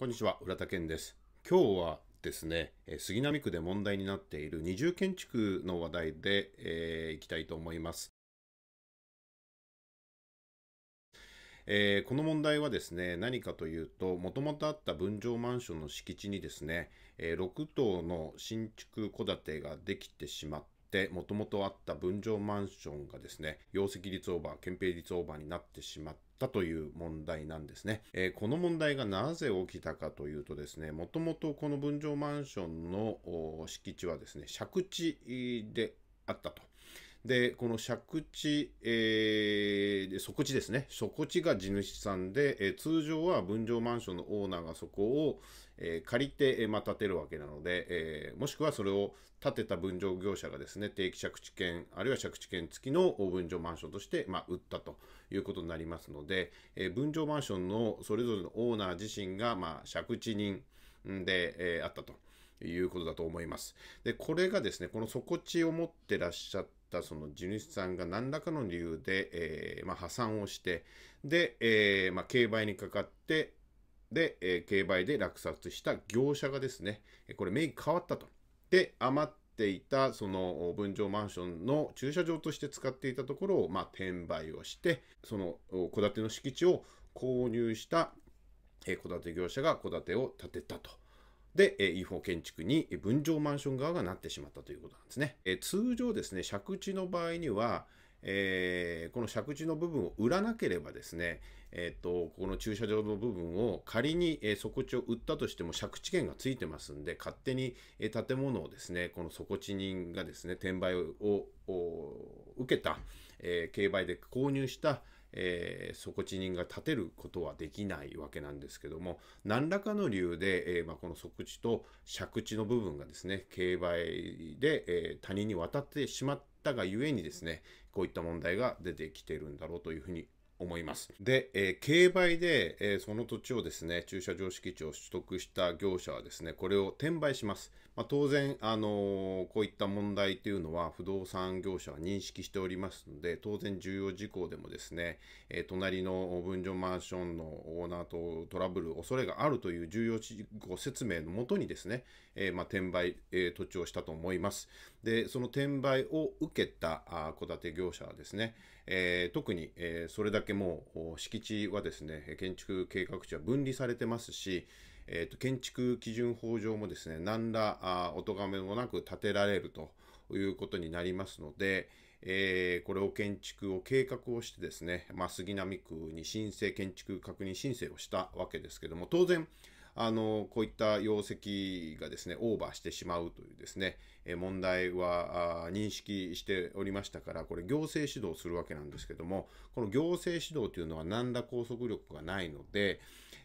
こんにちは、浦田健です。今日はですね、杉並区で問題になっている二重建築の話題で、えー、いきたいと思います。えー、この問題はですね、何かというと、もともとあった分譲マンションの敷地にですね、えー、6棟の新築戸建てができてしまった。、もともとあった分譲マンションがですね、容積率オーバー、憲兵率オーバーになってしまったという問題なんですね、えー、この問題がなぜ起きたかというとですね、もともとこの分譲マンションの敷地はですね、借地であったと。で、この借地、えー、即地ですね。即地が地主さんで、えー、通常は分譲マンションのオーナーがそこを、えー、借りて、えー、ま建てるわけなので、えー、もしくはそれを建てた分譲業者がですね、定期借地権、あるいは借地権付きの分譲マンションとして、まあ、売ったということになりますので、えー、分譲マンションのそれぞれのオーナー自身が、まあ、借地人で、えー、あったと。いうことだと思います。で、これがですね、この底地を持ってらっしゃっったその地主さんが何らかの理由で、えー、まあ、破産をして、で、えー、まあ、競売にかかって、で、えー、競売で落札した業者がですね、これ名義変わったと。で、余っていたその分譲マンションの駐車場として使っていたところを、まあ、転売をして、その戸建ての敷地を購入した戸建て業者が戸建てを建てたと。で、違法建築に分譲マンション側がなってしまったということなんですね。通常ですね、借地の場合には、えー、この借地の部分を売らなければですね、えーと、この駐車場の部分を仮に、えー、底地を売ったとしても借地権がついてますんで勝手に、えー、建物をですねこの底地人がですね転売を受けた、えー、競売で購入したえー、底地人が立てることはできないわけなんですけども何らかの理由で、えー、まあ、この底地と借地の部分がですね競売で、え他人に渡ってしまったがゆえにですねこういった問題が出てきてるんだろうというふうに思います。で、えー、競売で、えー、その土地をですね、駐車場敷地を取得した業者はですね、これを転売します。まあ、当然、あのー、こういった問題というのは不動産業者は認識しておりますので、当然重要事項でもですね、え隣の分譲マンションのオーナーとトラブル、恐れがあるという重要事項説明のもとにですね、えまあ、転売、え土地をしたと思います。で、その転売を受けた戸建て業者はですね、えー、特に、えー、それだけもう敷地はですね、建築計画地は分離されてますし、えーと、建築基準法上もですね、何らお咎めもなく建てられるということになりますので、えー、これを建築を計画をしてですね、まあ、杉並区に申請、建築確認申請をしたわけですけども、当然、あのこういった容積がですねオーバーしてしまうというですね、え問題は認識しておりましたからこれ行政指導するわけなんですけどもこの行政指導というのは何ら拘束力がないので、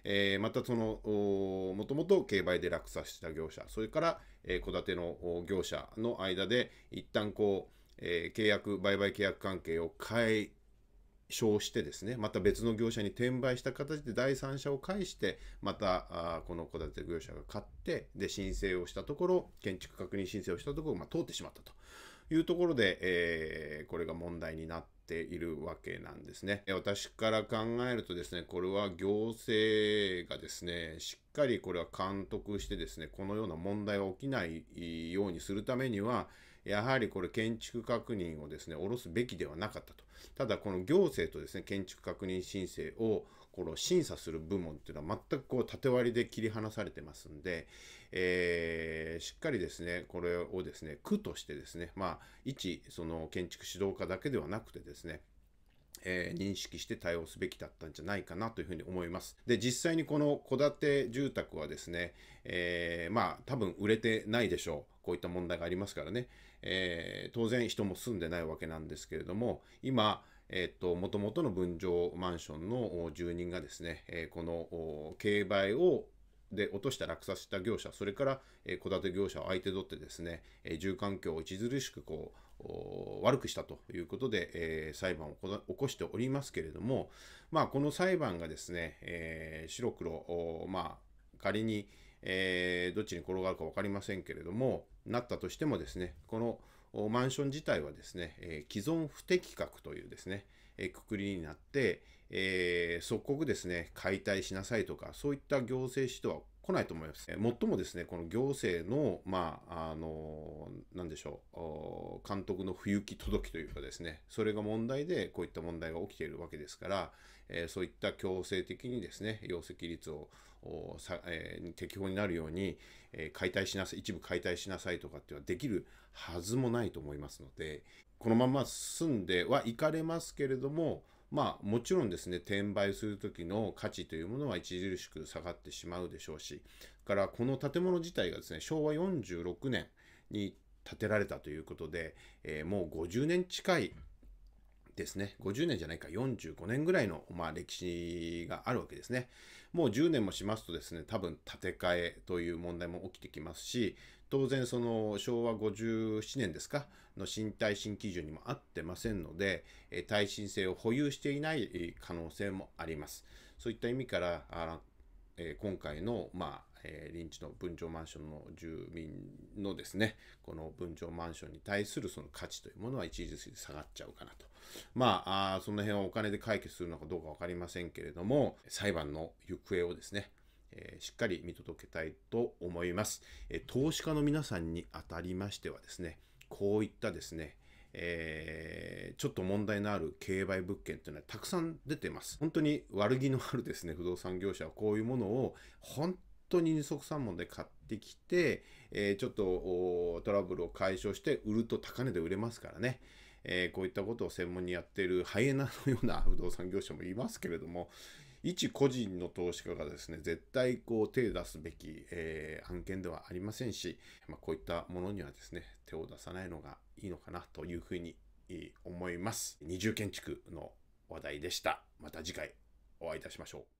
えー、またそのもともと競売で落札した業者それから戸、えー、建ての業者の間で一旦こうえー、契約、売買契約関係を変え称してですね、また別の業者に転売した形で第三者を介して、またこの戸建て業者が買って、で、申請をしたところ、建築確認申請をしたところ、まあ、通ってしまったというところで、えー、これが問題になっているわけなんですね。私から考えるとですね、これは行政がですね、しっかりこれは監督してですね、このような問題が起きないようにするためには、やはりこれ建築確認をですね、下ろすべきではなかったと。ただこの行政とですね、建築確認申請をこの審査する部門っていうのは全くこう縦割りで切り離されてますんで、えー、しっかりですね、これをですね、区としてですね、まあ、一、その建築指導課だけではなくてですね、えー、認識して対応すべきだったんじゃないかなというふうに思います。で、実際にこの戸建て住宅はですね、えー、まあ多分売れてないでしょう。こういった問題がありますからね。えー、当然人も住んでないわけなんですけれども、今、えっ、と、もともとの分譲マンションの住人がですね、えこの競売をで落とした落札した業者、それから戸建て業者を相手取ってですね、住環境を著しくこう悪くしたということで、えー、裁判を起こしておりますけれども、まあ、この裁判がですね、えー、白黒、まあ、仮に、えー、どっちに転がるか分かりませんけれども、なったとしてもですね、このマンション自体はですね、えー、既存不適格というですね、えー、くくりになって、えー、即刻ですね、解体しなさいとか、そういった行政指導は来ないと思います。もっともですね、この行政の、まあ、あのー、なんでしょう、監督の不行き届きというかですね、それが問題で、こういった問題が起きているわけですから、えそういった強制的にですね、容積率をさ、えー、適法になるように、え解体しなさい、一部解体しなさいとかっていうのはできるはずもないと思いますので、このまま住んではいかれますけれども、まあもちろんですね、転売する時の価値というものは著しく下がってしまうでしょうし、からこの建物自体がですね、昭和46年に建てられたということで、えー、もう50年近いですね、50年じゃないか、45年ぐらいの、まあ、歴史があるわけですね。もう10年もしますとですね、多分建て替えという問題も起きてきますし、当然その昭和57年ですか、の新耐震基準にも合ってませんので、耐震性を保有していない可能性もあります。そういった意味から、今回の、まあ、えー、臨地の分譲マンションの住民のですね、この分譲マンションに対するその価値というものは一時的下がっちゃうかなと。まあ、あその辺はお金で解決するのかどうか分かりませんけれども、裁判の行方をですね、えー、しっかり見届けたいと思います、えー、投資家の皆さんにあたりましてはですね、こういったですね、えー、ちょっと問題のある競売物件というのはたくさん出てます。本当に悪気のあるですね、不動産業者はこういうものを本当に二足三門で買ってきて、えー、ちょっとトラブルを解消して売ると高値で売れますからね。えー、こういったことを専門にやっているハイエナのような 不動産業者もいますけれども、一個人の投資家がですね、絶対こう手を出すべき、えー、案件ではありませんし、まあ、こういったものにはですね、手を出さないのがいいのかなというふうに思います。二重建築の話題でした。また次回お会いいたしましょう。